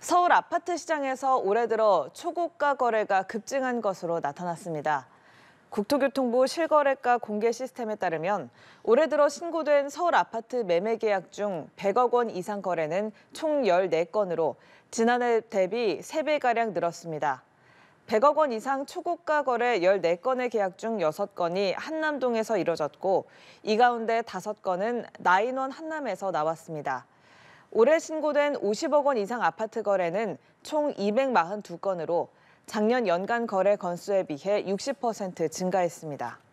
서울 아파트 시장에서 올해 들어 초고가 거래가 급증한 것으로 나타났습니다. 국토교통부 실거래가 공개 시스템에 따르면 올해 들어 신고된 서울 아파트 매매 계약 중 100억 원 이상 거래는 총 14건으로 지난해 대비 3배가량 늘었습니다. 100억 원 이상 초고가 거래 14건의 계약 중 6건이 한남동에서 이뤄졌고 이 가운데 5건은 나인원 한남에서 나왔습니다. 올해 신고된 50억 원 이상 아파트 거래는 총 242건으로 작년 연간 거래 건수에 비해 60% 증가했습니다.